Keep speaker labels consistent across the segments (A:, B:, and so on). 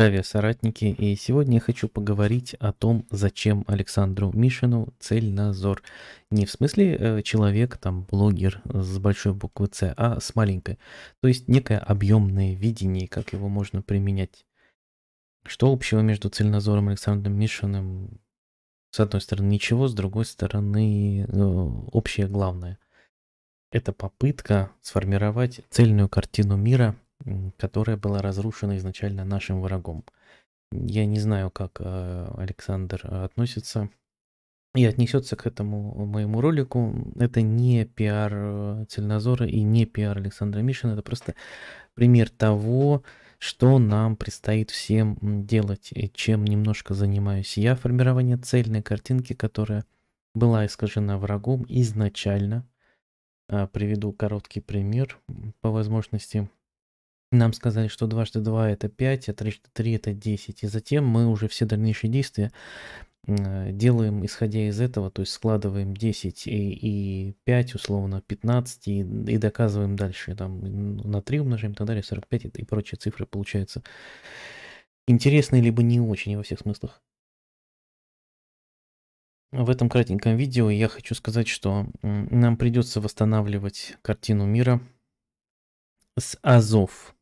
A: Здравия, соратники! И сегодня я хочу поговорить о том, зачем Александру Мишину цель-назор. Не в смысле э, человек, там, блогер с большой буквы «С», а с маленькой. То есть некое объемное видение, как его можно применять. Что общего между цель и Александром Мишиным? С одной стороны, ничего, с другой стороны, э, общее главное. Это попытка сформировать цельную картину мира – которая была разрушена изначально нашим врагом. Я не знаю, как э, Александр э, относится и отнесется к этому э, моему ролику. Это не пиар Цельнозора и не пиар Александра Мишина, это просто пример того, что нам предстоит всем делать, чем немножко занимаюсь я, формирование цельной картинки, которая была искажена врагом изначально. Приведу короткий пример по возможности. Нам сказали, что дважды два это 5, а трижды три это 10. И затем мы уже все дальнейшие действия э, делаем, исходя из этого, то есть складываем 10 и, и 5, условно 15, и, и доказываем дальше, там на 3 умножаем и так далее, 45 и, прочие цифры получаются интересные, либо не очень во всех смыслах. В этом кратеньком видео я хочу сказать, что нам придется восстанавливать картину мира с азов.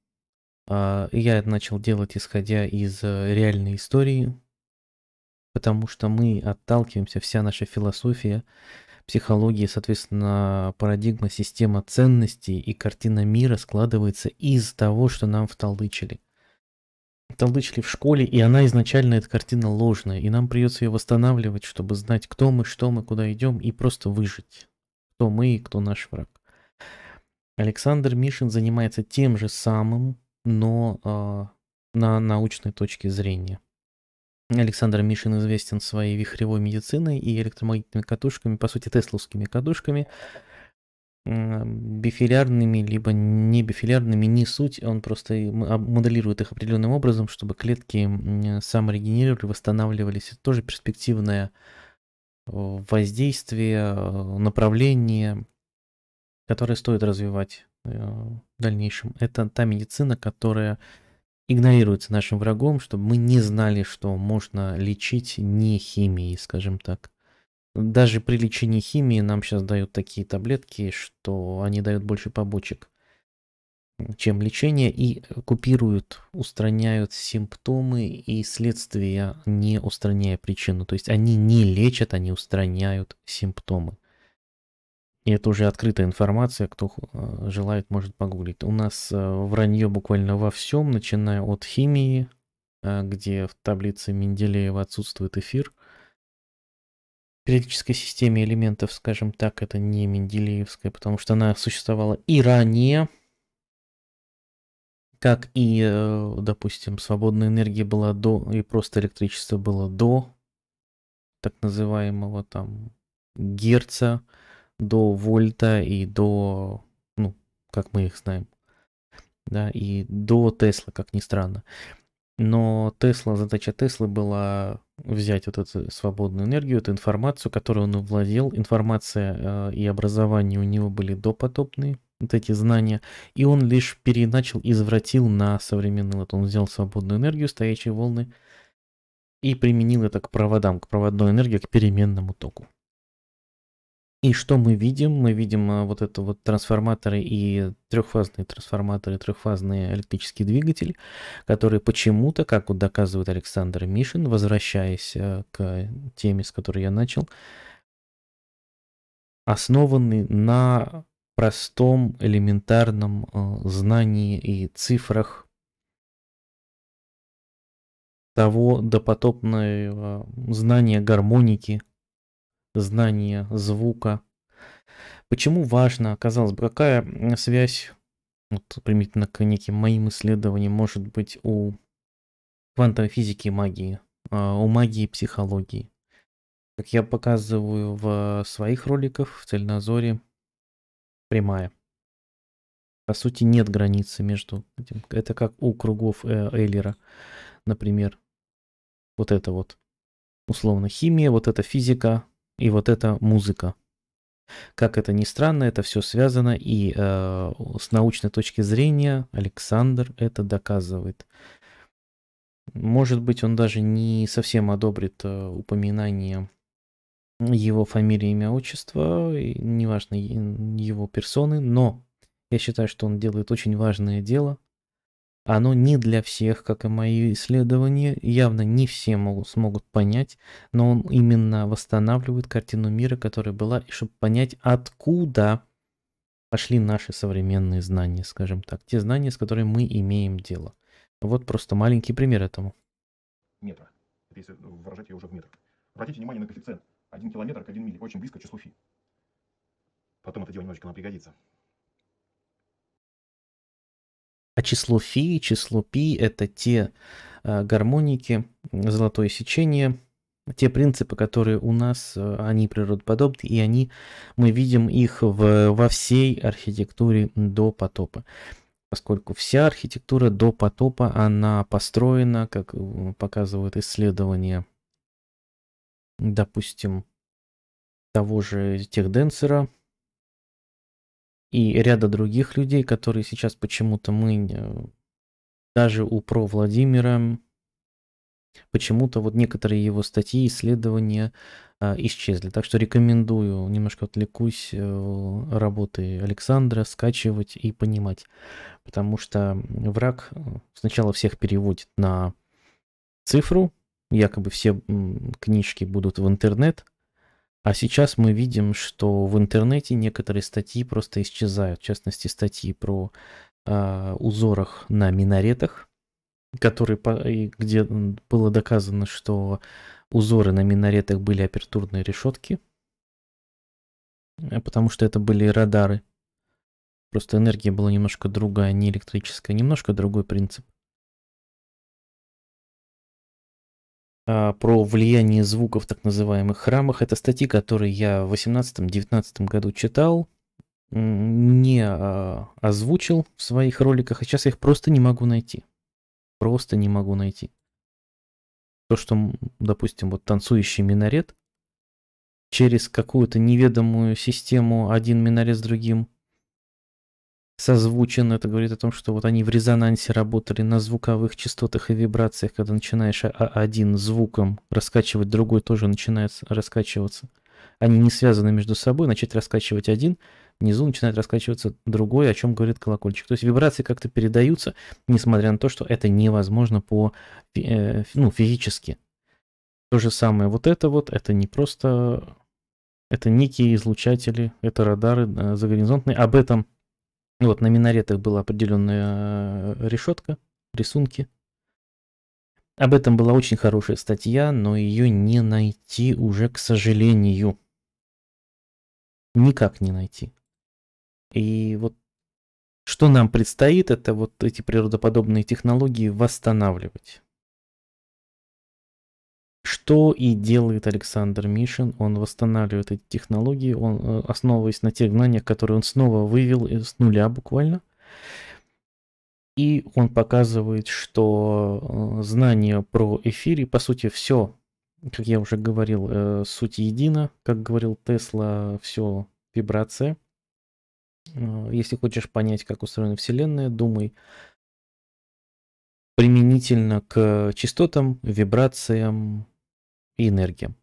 A: А, я начал делать, исходя из э, реальной истории, потому что мы отталкиваемся, вся наша философия, психология, соответственно, парадигма, система ценностей и картина мира складывается из того, что нам вталдычили. Вталдычили в школе, и она изначально, эта картина ложная, и нам придется ее восстанавливать, чтобы знать, кто мы, что мы, куда идем, и просто выжить. Кто мы и кто наш враг. Александр Мишин занимается тем же самым, но э, на научной точке зрения. Александр Мишин известен своей вихревой медициной и электромагнитными катушками, по сути, тесловскими катушками, э, бифилярными, либо не бифилярными, не суть, он просто а, моделирует их определенным образом, чтобы клетки саморегенерировали, восстанавливались. Это тоже перспективное э, воздействие, э, направление, которое стоит развивать Э, в дальнейшем. Это та медицина, которая игнорируется нашим врагом, чтобы мы не знали, что можно лечить не химией, скажем так. Даже при лечении химии нам сейчас дают такие таблетки, что они дают больше побочек, чем лечение, и купируют, устраняют симптомы и следствия, не устраняя причину. То есть они не лечат, они устраняют симптомы. И это уже открытая информация, кто э, желает, может погуглить. У нас э, вранье буквально во всем, начиная от химии, э, где в таблице Менделеева отсутствует эфир. В периодической системе элементов, скажем так, это не Менделеевская, потому что она существовала и ранее, как и, допустим, свободная энергия была до, и просто электричество было до так называемого там Герца, до вольта и до, ну, как мы их знаем, да, и до Тесла, как ни странно. Но Тесла, задача Теслы была взять вот эту свободную энергию, эту информацию, которую он владел. Информация э, и образование у него были допотопные, вот эти знания, и он лишь переначал, извратил на современный вот Он взял свободную энергию, стоячие волны, и применил это к проводам, к проводной энергии, к переменному току. И что мы видим? Мы видим э, вот это вот трансформаторы и трехфазные трансформаторы, трехфазные электрические двигатели, которые почему-то, как вот доказывает Александр Мишин, возвращаясь э, к теме, с которой я начал, основаны на простом элементарном э, знании и цифрах того допотопного знания гармоники, знание звука. Почему важно, казалось бы, какая связь, вот, примитивно к неким моим исследованиям, может быть у квантовой физики и магии, а, у магии и психологии. Как я показываю в своих роликах в Цельнозоре, прямая. По сути, нет границы между этим. Это как у кругов э, Эйлера, например. Вот это вот условно химия, вот это физика, и вот эта музыка. Как это ни странно, это все связано, и э, с научной точки зрения Александр это доказывает. Может быть, он даже не совсем одобрит э, упоминание его фамилии, имя, отчество, и, неважно его персоны, но я считаю, что он делает очень важное дело, оно не для всех, как и мои исследования, явно не все могут, смогут понять, но он именно восстанавливает картину мира, которая была, и чтобы понять, откуда пошли наши современные знания, скажем так, те знания, с которыми мы имеем дело. Вот просто маленький пример этому.
B: Метра. Это если выражать ее уже в метрах. Обратите внимание на коэффициент. Один километр к один миле. Очень близко к числу фи. Потом это дело немножечко нам пригодится.
A: А число фи, число пи – это те э, гармоники, золотое сечение, те принципы, которые у нас, э, они природоподобны, и они, мы видим их в, во всей архитектуре до потопа. Поскольку вся архитектура до потопа, она построена, как э, показывают исследования, допустим, того же тех денсера, и ряда других людей, которые сейчас почему-то мы, даже у про Владимира, почему-то вот некоторые его статьи, исследования а, исчезли. Так что рекомендую, немножко отвлекусь э, работы Александра, скачивать и понимать. Потому что враг э, сначала всех переводит на цифру, якобы все книжки будут в интернет, а сейчас мы видим, что в интернете некоторые статьи просто исчезают, в частности статьи про э, узорах на минаретах, которые, где было доказано, что узоры на минаретах были апертурные решетки, э, потому что это были радары. Просто энергия была немножко другая, не электрическая, немножко другой принцип. А, про влияние звука в так называемых храмах. Это статьи, которые я в 18-19 году читал, не а, озвучил в своих роликах, а сейчас я их просто не могу найти. Просто не могу найти. То, что, допустим, вот танцующий минарет через какую-то неведомую систему один минарет с другим созвучен. Это говорит о том, что вот они в резонансе работали на звуковых частотах и вибрациях. Когда начинаешь а, а, один звуком раскачивать, другой тоже начинает раскачиваться. Они не связаны между собой, начать раскачивать один, внизу начинает раскачиваться другой, о чем говорит колокольчик. То есть вибрации как-то передаются, несмотря на то, что это невозможно по, э, ну, физически. То же самое вот это вот, это не просто... Это некие излучатели, это радары загоризонтные. Об этом ну вот на минаретах была определенная э, решетка, рисунки. Об этом была очень хорошая статья, но ее не найти уже, к сожалению. Никак не найти. И вот что нам предстоит, это вот эти природоподобные технологии восстанавливать. Что и делает Александр Мишин, он восстанавливает эти технологии, он, э, основываясь на тех знаниях, которые он снова вывел э, с нуля буквально. И он показывает, что э, знание про эфире, по сути, все, как я уже говорил, суть едина, как говорил Тесла, все вибрация. Если хочешь понять, как устроена Вселенная, думай применительно к частотам, вибрациям, и энергия.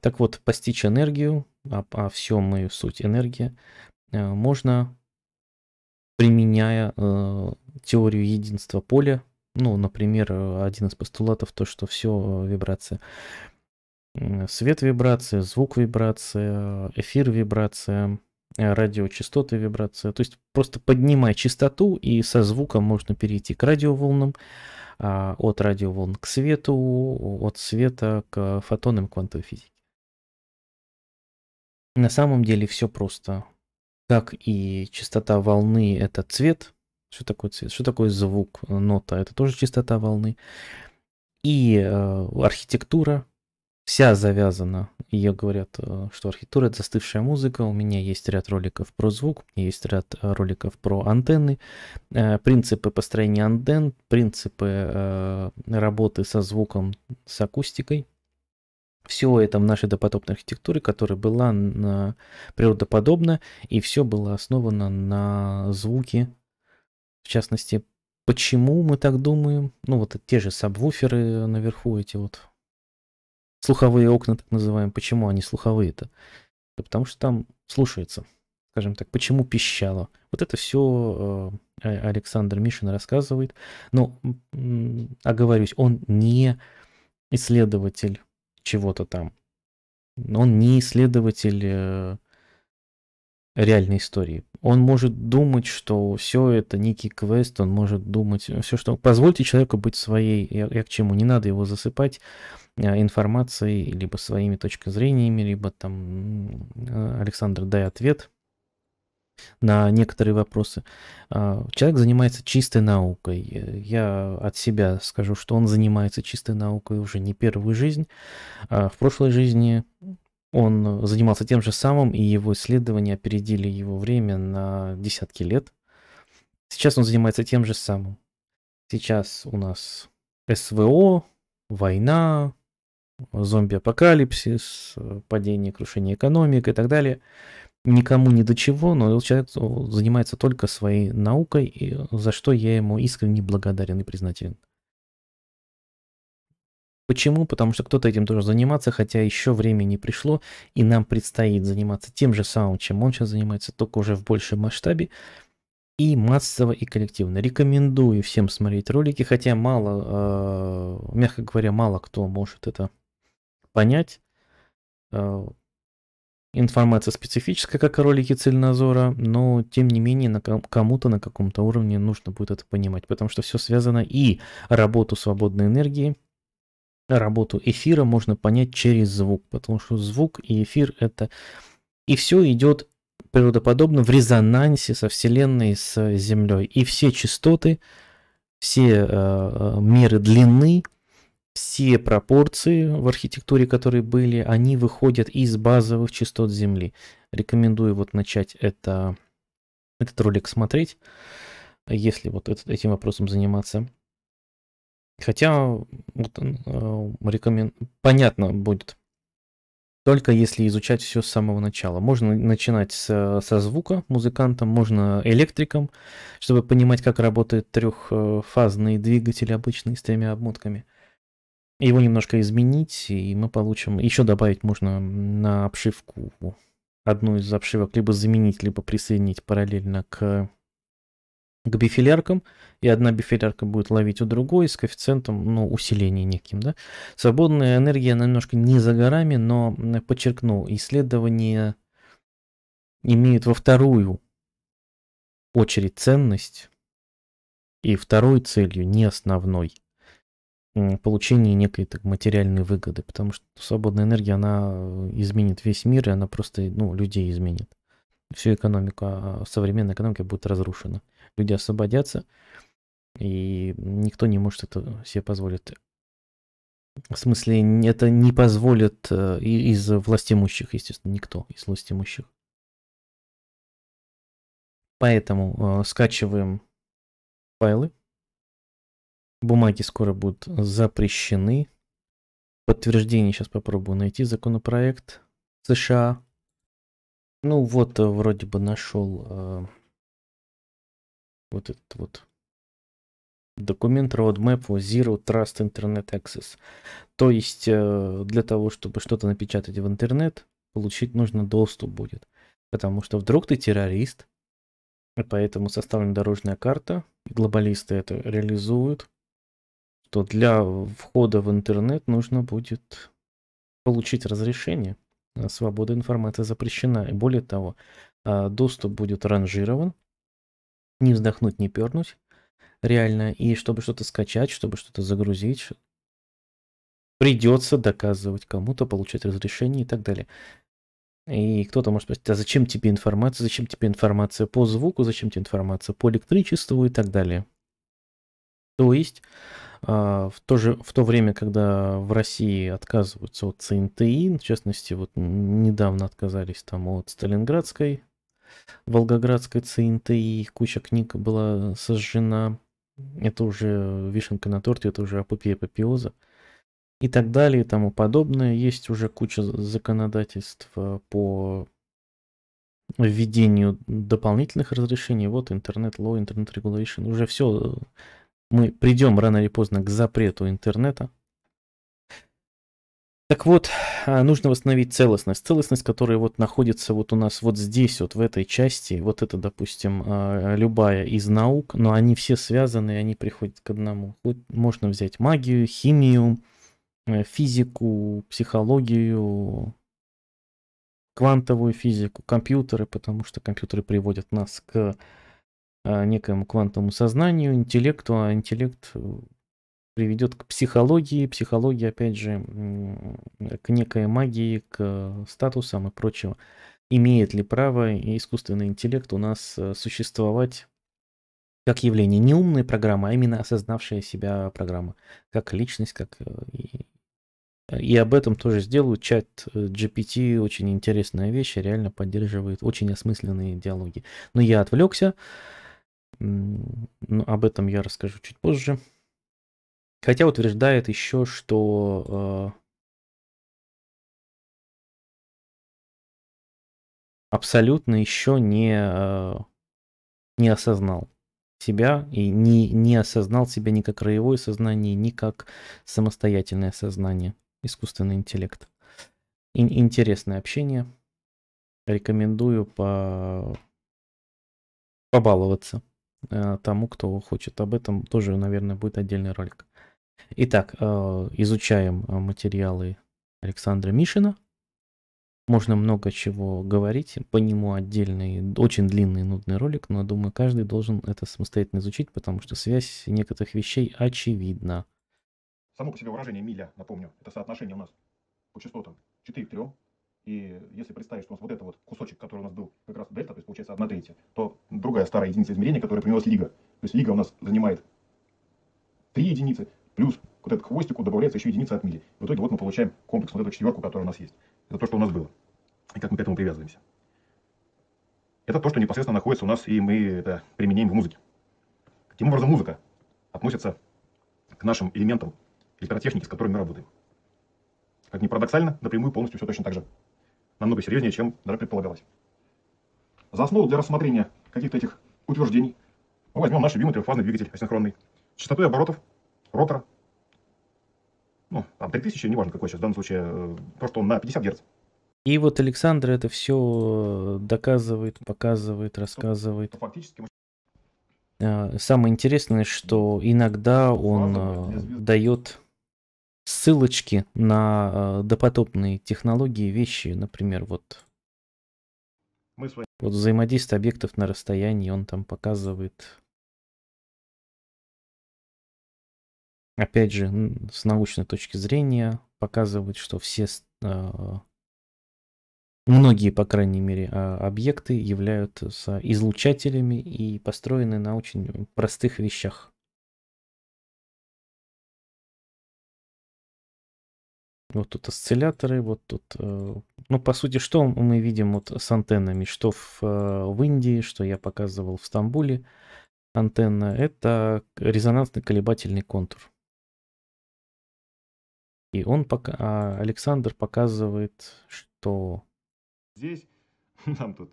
A: Так вот, постичь энергию, а, а все мою суть энергия, э, можно, применяя э, теорию единства поля, ну, например, один из постулатов, то, что все э, вибрация. Свет вибрация, звук вибрация, э, эфир вибрация, Э, радиочастоты, вибрация. То есть просто поднимая частоту, и со звуком можно перейти к радиоволнам, а, от радиоволн к свету, от света к фотонам квантовой физики. На самом деле все просто. Как и частота волны – это цвет. Что такое цвет? Что такое звук? Нота – это тоже частота волны. И э, архитектура вся завязана. Ее говорят, э, что архитектура это застывшая музыка. У меня есть ряд роликов про звук, есть ряд э, роликов про антенны, э, принципы построения антенн, принципы работы со звуком, с акустикой. Все это в нашей допотопной архитектуре, которая была природоподобна, и все было основано на звуке, в частности, Почему мы так думаем? Ну, вот те же сабвуферы наверху, эти вот слуховые окна, так называемые. Почему они слуховые-то? Да потому что там слушается, скажем так, почему пищало. Вот это все э, Александр Мишин рассказывает. Но, ну, оговорюсь, он не исследователь чего-то там. Он не исследователь э, реальной истории. Он может думать, что все это некий квест, он может думать э, все, что... Позвольте человеку быть своей, я, я к чему, не надо его засыпать э, информацией, либо своими точками зрениями, либо там, э, Александр, дай ответ на некоторые вопросы. А, человек занимается чистой наукой. Я от себя скажу, что он занимается чистой наукой уже не первую жизнь. А в прошлой жизни он занимался тем же самым, и его исследования опередили его время на десятки лет. Сейчас он занимается тем же самым. Сейчас у нас СВО, война, зомби-апокалипсис, падение, крушение экономик и так далее. Никому ни до чего, но человек э, занимается только своей наукой, и за что я ему искренне благодарен и признателен. Почему? Потому что кто-то этим должен заниматься, хотя еще время не пришло, и нам предстоит заниматься тем же самым, чем он сейчас занимается, только уже в большем масштабе и массово, и коллективно. Рекомендую всем смотреть ролики, хотя мало, э, мягко говоря, мало кто может это понять. Э, информация специфическая, как и ролики Цельнозора, но тем не менее на кому-то на каком-то уровне нужно будет это понимать, потому что все связано и работу свободной энергии – работу эфира можно понять через звук, потому что звук и эфир это... И все идет природоподобно в резонансе со Вселенной, с Землей. И все частоты, все э, э, меры длины, все пропорции в архитектуре, которые были, они выходят из базовых частот Земли. Рекомендую вот начать это, этот ролик смотреть, если вот этот, этим вопросом заниматься. Хотя вот, э, рекомен... понятно будет только если изучать все с самого начала. Можно начинать с, со звука музыканта, можно электриком, чтобы понимать, как работает трехфазный двигатель обычный с тремя обмотками. Его немножко изменить, и мы получим... Еще добавить можно на обшивку одну из обшивок либо заменить, либо присоединить параллельно к к бифиляркам, и одна бифилярка будет ловить у другой с коэффициентом ну, усиления неким. Да? Свободная энергия немножко не за горами, но, подчеркну, исследования имеют во вторую очередь ценность и второй целью, не основной, получение некой так, материальной выгоды, потому что свободная энергия, она э, изменит весь мир, и она просто ну, людей изменит. Всю экономику, а современная экономика будет разрушена люди освободятся, и никто не может это себе позволить. В смысле, это не позволит э, из властимущих, естественно, никто из властимущих. Поэтому э, скачиваем файлы. Бумаги скоро будут запрещены. Подтверждение сейчас попробую найти законопроект США. Ну вот, э, вроде бы нашел э, вот этот вот документ Roadmap Zero Trust Internet Access. То есть э, для того, чтобы что-то напечатать в интернет, получить нужно доступ будет. Потому что вдруг ты террорист, и поэтому составлена дорожная карта, и глобалисты это реализуют, что для входа в интернет нужно будет получить разрешение. Свобода информации запрещена. И более того, э, доступ будет ранжирован, не вздохнуть, не пернуть, реально. И чтобы что-то скачать, чтобы что-то загрузить, придется доказывать кому-то, получать разрешение и так далее. И кто-то может спросить, а зачем тебе информация, зачем тебе информация по звуку, зачем тебе информация по электричеству и так далее. То есть а, в то, же, в то время, когда в России отказываются от ЦНТИ, в частности, вот недавно отказались там от Сталинградской Волгоградской ЦНТ, и куча книг была сожжена. Это уже вишенка на торте, это уже апопия апопиоза и так далее и тому подобное. Есть уже куча законодательств э, по введению дополнительных разрешений. Вот интернет-ло, интернет-регулейшн. Уже все. Э, мы придем рано или поздно к запрету интернета. Так вот, а, нужно восстановить целостность. Целостность, которая вот находится вот у нас вот здесь, вот в этой части. Вот это, допустим, а, любая из наук, но они все связаны, они приходят к одному. Вот можно взять магию, химию, э, физику, психологию, квантовую физику, компьютеры, потому что компьютеры приводят нас к а, некоему квантовому сознанию, интеллекту, а интеллект э, приведет к психологии. Психология, опять же, к некой магии, к статусам и прочего. Имеет ли право искусственный интеллект у нас э, существовать как явление? Не умная программа, а именно осознавшая себя программа, как личность, как э, и об этом тоже сделаю. Чат э, GPT очень интересная вещь, реально поддерживает очень осмысленные диалоги. Но я отвлекся. Но об этом я расскажу чуть позже. Хотя утверждает
C: еще, что э,
A: абсолютно еще не, э, не осознал себя и не, не осознал себя ни как роевое сознание, ни как самостоятельное сознание, искусственный интеллект. Ин- интересное общение. Рекомендую по... побаловаться э, тому, кто хочет. Об этом тоже, наверное, будет отдельный ролик. Итак, э, изучаем э, материалы Александра Мишина. Можно много чего говорить, по нему отдельный, очень длинный нудный ролик, но думаю, каждый должен это самостоятельно изучить, потому что связь некоторых вещей очевидна.
B: Само по себе выражение миля, напомню, это соотношение у нас по частотам 4 к 3. И если представить, что у нас вот это вот кусочек, который у нас был как раз дельта, то есть получается 1 треть, то другая старая единица измерения, которая применилась лига. То есть лига у нас занимает 3 единицы, плюс вот этот хвостику добавляется еще единица от мили. В итоге вот мы получаем комплекс, вот эту четверку, которая у нас есть. Это то, что у нас было. И как мы к этому привязываемся. Это то, что непосредственно находится у нас, и мы это применяем в музыке. Каким образом музыка относится к нашим элементам электротехники, с которыми мы работаем? Как ни парадоксально, напрямую полностью все точно так же. Намного серьезнее, чем даже предполагалось. За основу для рассмотрения каких-то этих утверждений мы возьмем наш любимый трехфазный двигатель асинхронный. Частотой оборотов ротора ну, там 3000, неважно какой сейчас, в данном случае, э, то, что он на 50 Гц.
A: И вот Александр это все э, доказывает, показывает, ну, рассказывает. Ну, фактически а, Самое интересное, что иногда он э, дает ссылочки на допотопные технологии, вещи, например, вот мы с вами... вот взаимодействие объектов на расстоянии, он там показывает
C: опять же, с
A: научной точки зрения показывает, что все, а, многие, по крайней мере, а, объекты являются излучателями и построены на очень простых вещах. Вот тут осцилляторы, вот тут... Э, ну, по сути, что мы видим вот с антеннами? Что в, э, в Индии, что я показывал в Стамбуле. Антенна — это резонансный колебательный контур. И он пока, а, Александр показывает, что...
C: Здесь там тут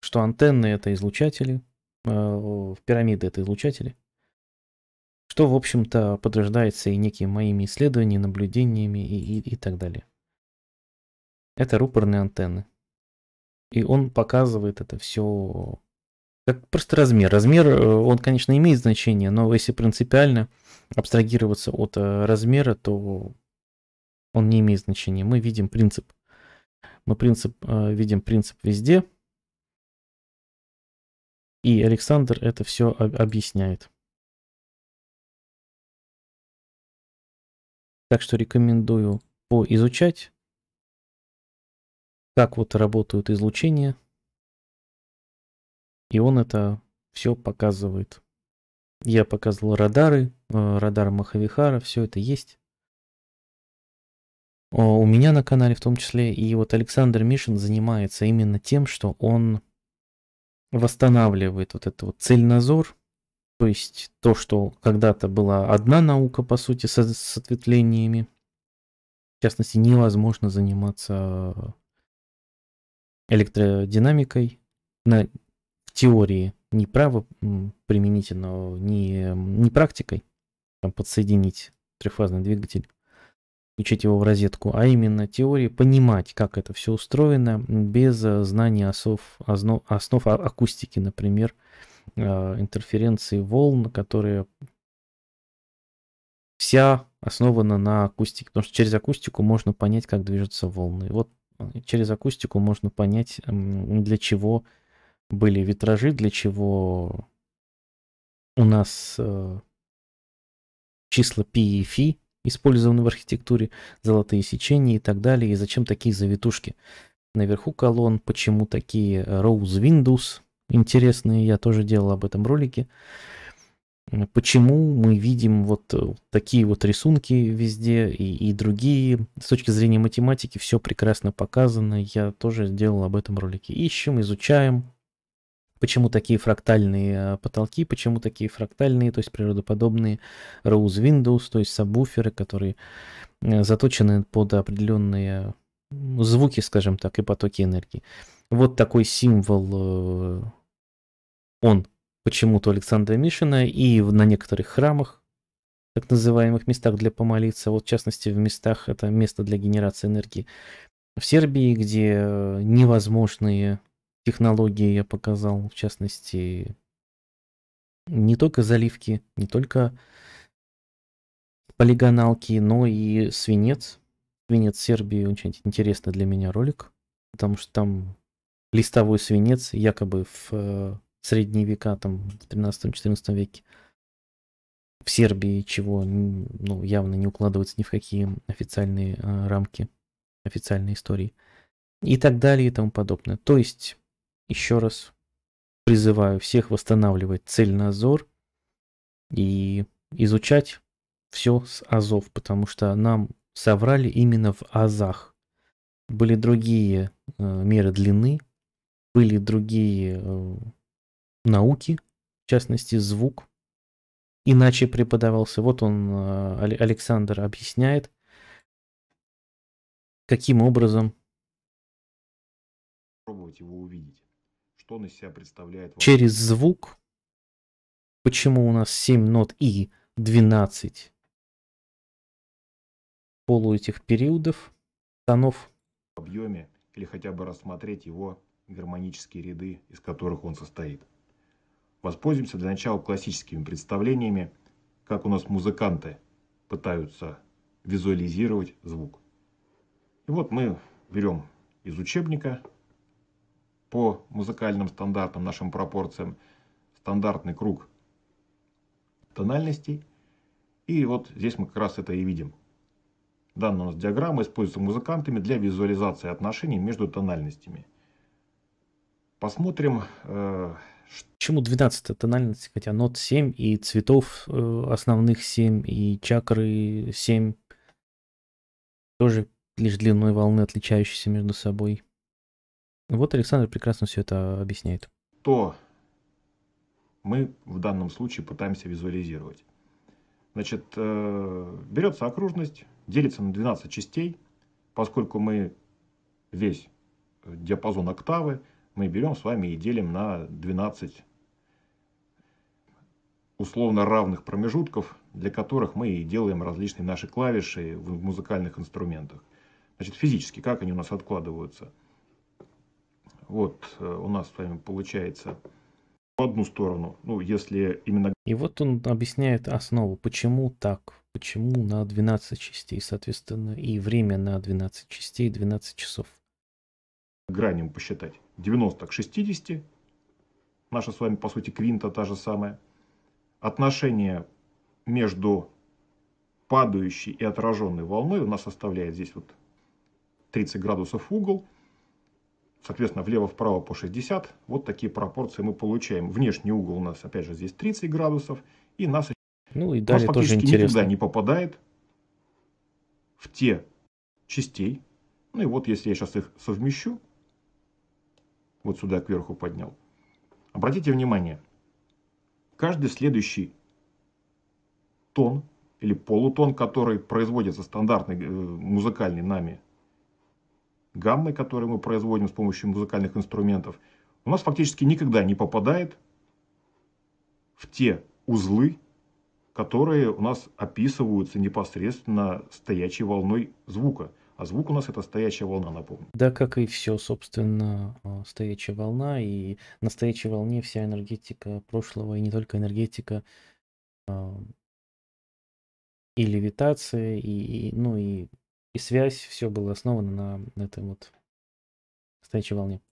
A: что антенны это излучатели, э, пирамиды это излучатели, что, в общем-то, подтверждается и некими моими исследованиями, наблюдениями и, и, и так далее. Это рупорные антенны. И он показывает это все как просто размер. Размер, э, он, конечно, имеет значение, но если принципиально абстрагироваться от э, размера, то он не имеет значения. Мы видим принцип. Мы принцип, э, видим принцип везде. И Александр это все объясняет.
C: Так что рекомендую поизучать, как вот работают излучения
A: – и он это все показывает. Я показывал радары, э, радар Махавихара, все это есть. У меня на канале в том числе. И вот Александр Мишин занимается именно тем, что он восстанавливает вот этот вот цельнозор, то есть то, что когда-то была одна наука, по сути, с, с ответвлениями. В частности, невозможно заниматься э, электродинамикой на теории, не право применительно не, не практикой, там, подсоединить трехфазный двигатель, включить его в розетку, а именно теории, понимать, как это все устроено, без э, знания основ, основ, а, основ акустики, например, э, интерференции волн, которые вся основана на акустике, потому что через акустику можно понять, как движутся волны. вот э, через акустику можно понять, для чего были витражи, для чего у нас э, числа π и φ использованы в архитектуре, золотые сечения и так далее. И зачем такие завитушки? Наверху колонн, почему такие э, Rose Windows интересные, я тоже делал об этом ролике. Почему мы видим вот э, такие вот рисунки везде и, и другие. С точки зрения математики все прекрасно показано. Я тоже сделал об этом ролике. Ищем, изучаем, почему такие фрактальные э, потолки, почему такие фрактальные, то есть природоподобные Rose Windows, то есть сабвуферы, которые э, заточены под определенные звуки, скажем так, и потоки энергии. Вот такой символ э, он почему-то Александра Мишина и на некоторых храмах, так называемых местах для помолиться, вот в частности в местах, это место для генерации энергии в Сербии, где невозможные технологии я показал, в частности, не только заливки, не только полигоналки, но и свинец. Свинец Сербии очень интересный для меня ролик, потому что там листовой свинец якобы в э, средние века, там в 13-14 веке в Сербии, чего ну, явно не укладывается ни в какие официальные э, рамки официальной истории и так далее и тому подобное. То есть еще раз призываю всех восстанавливать цельный Азор и изучать все с Азов, потому что нам соврали именно в Азах. Были другие э, меры длины, были другие э, науки, в частности звук. Иначе преподавался. Вот он, э, Александр, объясняет,
C: каким образом...
B: Попробовать его увидеть. Что он из себя представляет? Через
C: звук. Почему у
A: нас 7 нот и 12 полу этих периодов, тонов?
B: В объеме или хотя бы рассмотреть его гармонические ряды, из которых он состоит. Воспользуемся для начала классическими представлениями, как у нас музыканты пытаются визуализировать звук. И вот мы берем из учебника по музыкальным стандартам, нашим пропорциям, стандартный круг тональностей. И вот здесь мы как раз это и видим. Данная у нас диаграмма используется музыкантами для визуализации отношений между тональностями. Посмотрим.
A: Э, Почему 12 тональность, хотя нот 7 и цветов э, основных 7 и чакры 7 тоже лишь длиной волны отличающиеся между собой? Вот Александр прекрасно все это объясняет.
B: То мы в данном случае пытаемся визуализировать. Значит, э, берется окружность, делится на 12 частей. Поскольку мы весь э, диапазон октавы, мы берем с вами и делим на 12 условно равных промежутков, для которых мы и делаем различные наши клавиши в музыкальных инструментах. Значит, физически, как они у нас откладываются – вот э, у нас с вами получается в одну сторону, ну, если именно...
A: И вот он объясняет основу, почему так, почему на 12 частей, соответственно, и время на 12 частей 12 часов.
B: Граням посчитать. 90 к 60. Наша с вами, по сути, квинта та же самая. Отношение между падающей и отраженной волной у нас составляет здесь вот 30 градусов угол – Соответственно, влево-вправо по 60. Вот такие пропорции мы получаем. Внешний угол у нас, опять же, здесь 30 градусов. И нас, ну, и далее нас тоже интересно. никуда не попадает в те частей. Ну и вот, если я сейчас их совмещу, вот сюда кверху поднял. Обратите внимание, каждый следующий тон или полутон, который производится стандартный э, музыкальный нами гаммы, которую мы производим с помощью музыкальных инструментов, у нас фактически никогда не попадает в те узлы, которые у нас описываются непосредственно стоячей волной звука. А звук у нас это стоячая волна, напомню.
A: Да, как и все, собственно, а, стоячая волна. И на стоячей волне вся энергетика прошлого, и не только энергетика а, и левитация, и, и ну и и связь, все было основано на этой вот стоячей волне.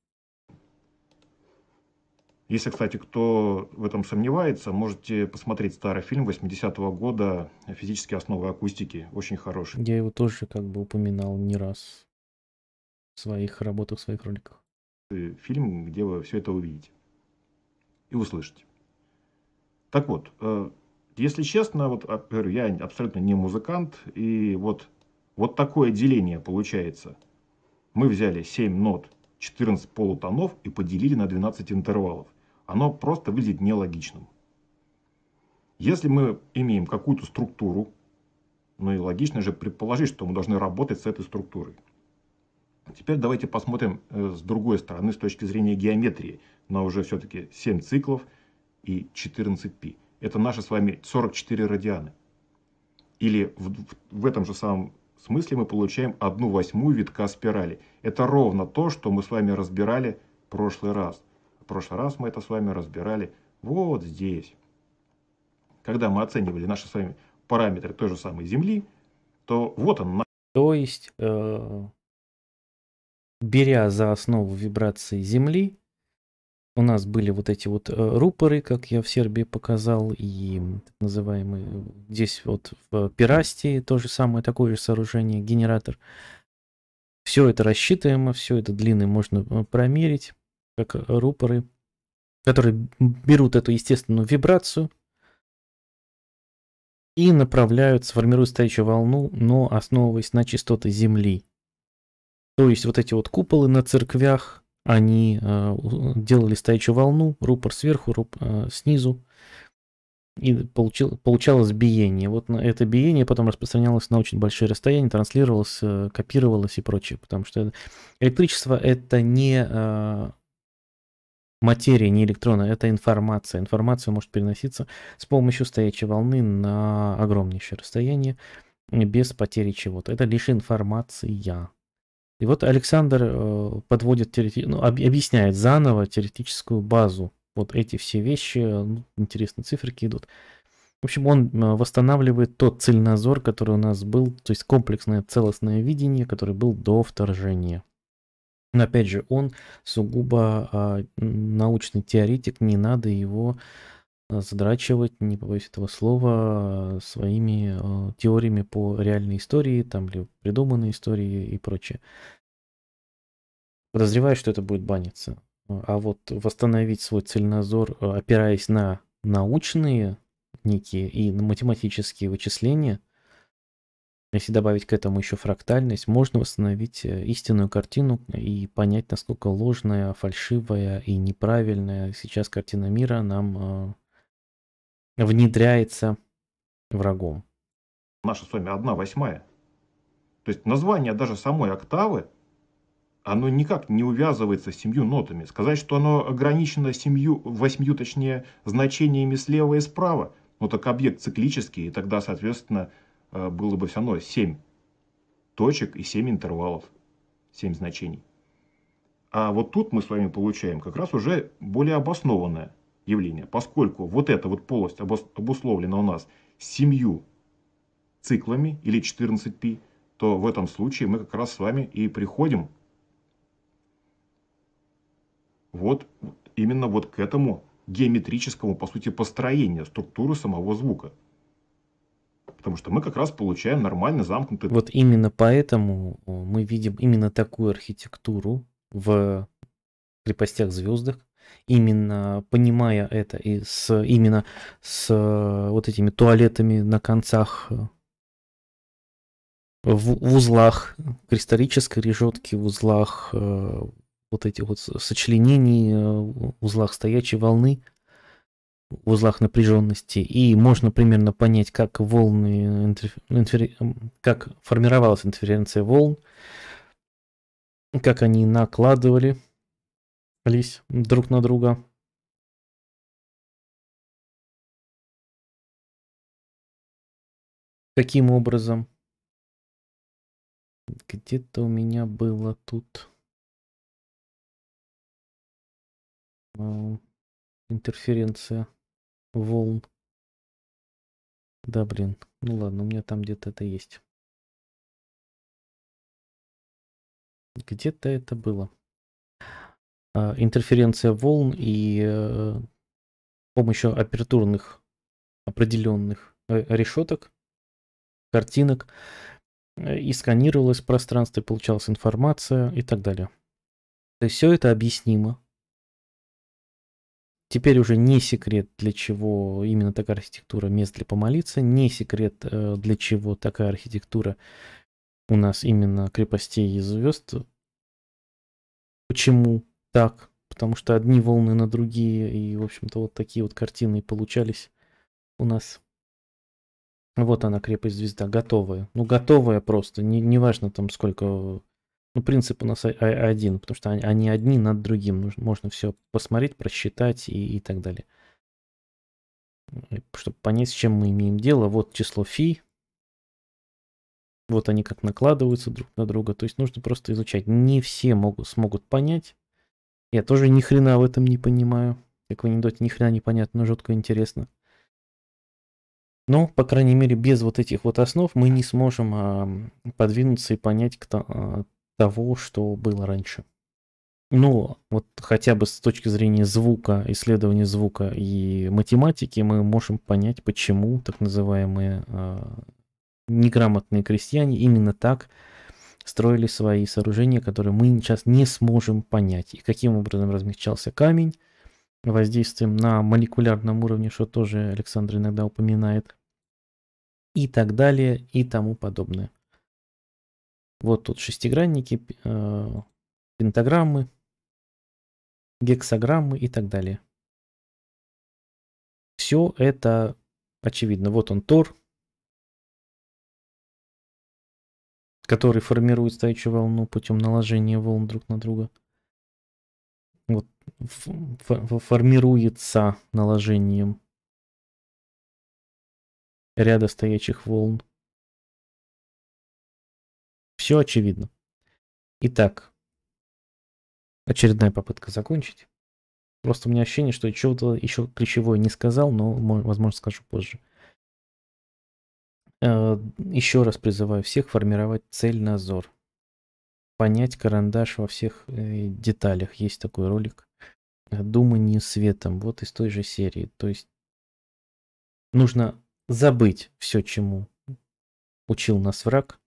B: Если, кстати, кто в этом сомневается, можете посмотреть старый фильм 80-го года «Физические основы акустики». Очень хороший.
A: Я его тоже как бы упоминал не раз в своих работах, в своих роликах.
B: Фильм, где вы все это увидите и услышите. Так вот, э, если честно, вот, а, я абсолютно не музыкант, и вот вот такое деление получается. Мы взяли 7 нот, 14 полутонов и поделили на 12 интервалов. Оно просто выглядит нелогичным. Если мы имеем какую-то структуру, ну и логично же предположить, что мы должны работать с этой структурой. Теперь давайте посмотрим э, с другой стороны, с точки зрения геометрии, на уже все-таки 7 циклов и 14 π. Это наши с вами 44 радианы. Или в, в, в этом же самом смысле мы получаем одну восьмую витка спирали. Это ровно то, что мы с вами разбирали в прошлый раз. В прошлый раз мы это с вами разбирали вот здесь. Когда мы оценивали наши с вами параметры той же самой Земли, то вот он. То
A: есть, э, беря за основу вибрации Земли, у нас были вот эти вот э, рупоры, как я в Сербии показал, и называемые э, здесь вот в Пирастии то же самое, такое же сооружение, генератор. Все это рассчитываемо, все это длины можно э, промерить, как рупоры, которые берут эту естественную вибрацию и направляют, сформируют стоящую волну, но основываясь на частоты Земли. То есть вот эти вот куполы на церквях, они э, делали стоячую волну, рупор сверху, руп, э, снизу, и получил, получалось биение. Вот на это биение потом распространялось на очень большие расстояния, транслировалось, э, копировалось и прочее, потому что электричество это не э, материя, не электроны это информация. Информация может переноситься с помощью стоячей волны на огромнейшее расстояние без потери чего-то. Это лишь информация. И вот Александр э, подводит, ну, объясняет заново теоретическую базу. Вот эти все вещи, ну, интересные циферки идут. В общем, он э, восстанавливает тот цельнозор, который у нас был, то есть комплексное целостное видение, которое был до вторжения. Но опять же, он сугубо а, научный теоретик, не надо его Э, задрачивать, не побоюсь этого слова, э, своими э, теориями по реальной истории, там, либо придуманной истории и прочее. Подозреваю, что это будет баниться. А вот восстановить свой цельнозор, опираясь на научные некие и на математические вычисления, если добавить к этому еще фрактальность, можно восстановить истинную картину и понять, насколько ложная, фальшивая и неправильная сейчас картина мира нам внедряется врагом.
B: Наша с вами одна восьмая. То есть название даже самой октавы, оно никак не увязывается с семью нотами. Сказать, что оно ограничено семью, восьмью, точнее, значениями слева и справа, ну так объект циклический, и тогда, соответственно, э, было бы все равно семь точек и семь интервалов, семь значений. А вот тут мы с вами получаем как раз уже более обоснованное – явление. Поскольку вот эта вот полость обусловлена у нас семью циклами или 14 π, то в этом случае мы как раз с вами и приходим вот именно вот к этому геометрическому, по сути, построению структуры самого звука. Потому что мы как раз получаем нормально замкнутый...
A: Вот именно поэтому э, мы видим именно такую архитектуру в крепостях-звездах, именно понимая это и с именно с э, вот этими туалетами на концах э, в, в узлах кристаллической решетки, в узлах э, вот этих вот сочленений, в узлах стоячей волны, в узлах напряженности. И можно примерно понять, как волны, Интерфер... как формировалась интерференция волн, как они накладывали
C: Лись друг на друга. Каким образом? Где-то у меня было тут... А, интерференция волн. Да, блин. Ну ладно, у меня там где-то это есть. Где-то это было. А,
A: интерференция волн и э, с помощью апертурных определенных э, решеток, картинок, э, и сканировалось пространство, и получалась информация и так далее. То есть все это объяснимо. Теперь уже не секрет, для чего именно такая архитектура мест для помолиться, не секрет, для чего такая архитектура у нас именно крепостей и звезд. Почему так, потому что одни волны на другие, и, в общем-то, вот такие вот картины и получались у нас. Вот она, крепость звезда, готовая. Ну, готовая просто, не, не важно там сколько... Ну, принцип у нас один, потому что они одни над другим. Можно все посмотреть, просчитать и, и так далее. Чтобы понять, с чем мы имеем дело. Вот число фи. Вот они как накладываются друг на друга. То есть нужно просто изучать. Не все могут, смогут понять. Я тоже ни хрена в этом не понимаю. Как в анекдоте, ни хрена непонятно, но жутко интересно. Но, ну, по крайней мере, без вот этих вот основ мы не сможем э, подвинуться и понять кто, э, того, что было раньше. Но ну, вот хотя бы с точки зрения звука, исследования звука и математики мы можем понять, почему так называемые э, неграмотные крестьяне именно так строили свои сооружения, которые мы сейчас не сможем понять. И каким образом размягчался камень воздействием на молекулярном уровне, что тоже Александр иногда упоминает, и так далее, и тому подобное.
C: Вот тут шестигранники, э, пентаграммы, гексограммы и так далее. Все это очевидно. Вот он Тор, который
A: формирует стоячую волну путем наложения волн друг на друга. Вот формируется наложением
C: ряда стоячих волн.
A: Все очевидно. Итак, очередная попытка закончить. Просто у меня ощущение, что я чего-то еще ключевое не сказал, но, возможно, скажу позже. Э, Еще раз призываю всех формировать цель на Зор. Понять карандаш во всех э, деталях. Есть такой ролик. Э, Думание светом. Вот из той же серии. То есть нужно забыть все, чему учил нас враг.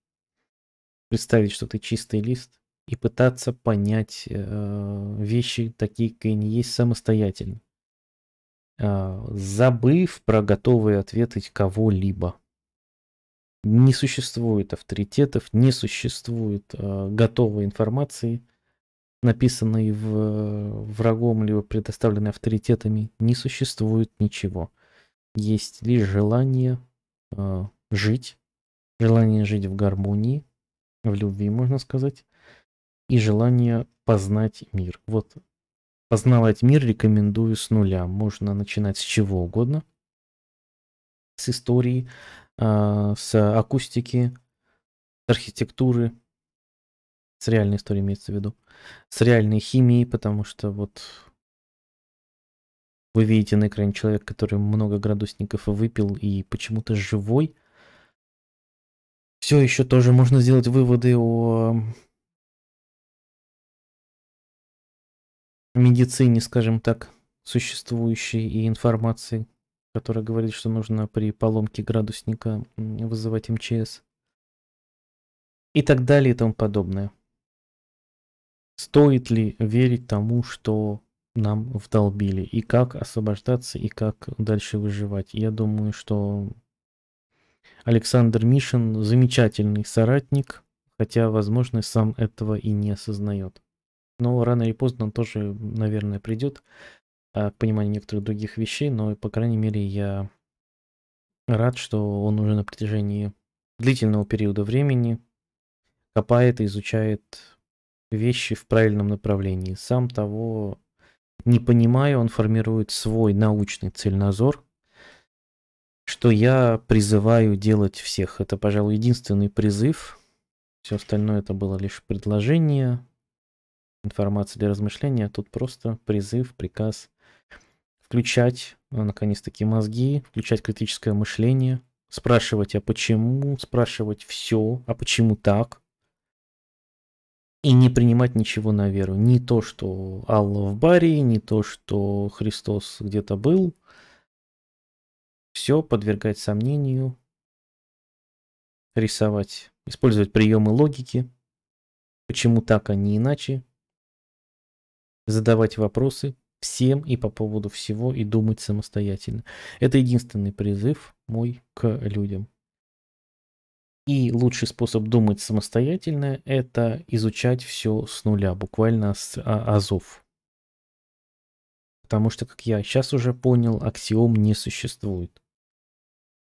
A: Представить, что ты чистый лист. И пытаться понять э, вещи такие, какие они есть, самостоятельно. Э, забыв про готовые ответы кого-либо. Не существует авторитетов, не существует э, готовой информации, написанной в, врагом либо предоставленной авторитетами. Не существует ничего. Есть лишь желание э, жить, желание жить в гармонии, в любви, можно сказать, и желание познать мир. Вот познавать мир рекомендую с нуля. Можно начинать с чего угодно, с истории, а, с акустики, с архитектуры, с реальной историей имеется в виду, с реальной химией, потому что вот вы видите на экране человека, который много градусников выпил и почему-то живой. Все еще тоже можно сделать выводы о медицине, скажем так, существующей и информации, который говорит, что нужно при поломке градусника вызывать МЧС. И так далее и тому подобное. Стоит ли верить тому, что нам вдолбили, и как освобождаться, и как дальше выживать. Я думаю, что Александр Мишин замечательный соратник, хотя, возможно, сам этого и не осознает. Но рано или поздно он тоже, наверное, придет Э, понимание некоторых других вещей, но, по крайней мере, я рад, что он уже на протяжении длительного периода времени копает и изучает вещи в правильном направлении. Сам того не понимая, он формирует свой научный цельнозор, что я призываю делать всех. Это, пожалуй, единственный призыв. Все остальное это было лишь предложение, информация для размышления, а тут просто призыв, приказ – включать, э, наконец-таки, мозги, включать критическое мышление, спрашивать, а почему, спрашивать все, а почему так, и не принимать ничего на веру. Не то, что Алла в баре, не то, что Христос где-то был. Все подвергать сомнению, рисовать, использовать приемы логики, почему так, а не иначе, задавать вопросы, всем и по поводу всего и думать самостоятельно. Это единственный призыв мой к людям. И лучший способ думать самостоятельно – это изучать все с нуля, буквально с а, азов. Потому что, как я сейчас уже понял, аксиом не существует.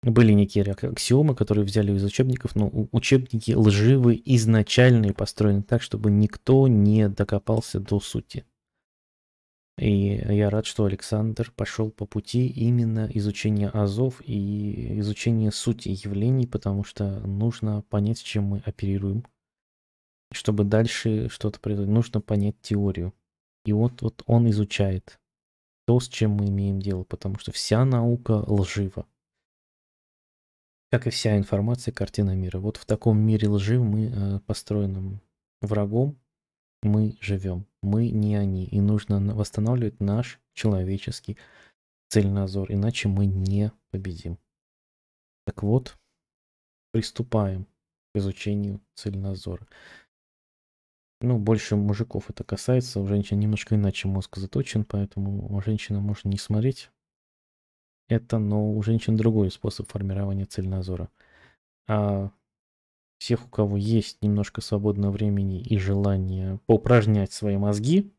A: Были некие аксиомы, которые взяли из учебников, но учебники лживы изначально и построены так, чтобы никто не докопался до сути. И я рад, что Александр пошел по пути именно изучения азов и изучения сути явлений, потому что нужно понять, с чем мы оперируем. Чтобы дальше что-то произойти, нужно понять теорию. И вот, вот он изучает то, с чем мы имеем дело, потому что вся наука лжива. Как и вся информация, картина мира. Вот в таком мире лжи мы э, построенным врагом мы живем, мы не они, и нужно восстанавливать наш человеческий цельнозор, иначе мы не победим. Так вот, приступаем к изучению цельнозора. Ну, больше мужиков это касается, у женщин немножко иначе мозг заточен, поэтому женщина может не смотреть это, но у женщин другой способ формирования цельнозора. А всех, у кого есть немножко свободного времени и желание поупражнять свои мозги,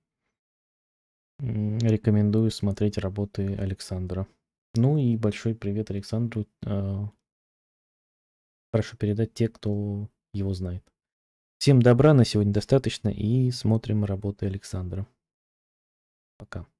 A: рекомендую смотреть работы Александра. Ну и большой привет Александру. Э, прошу передать те, кто его знает. Всем добра, на сегодня достаточно и смотрим работы Александра.
C: Пока.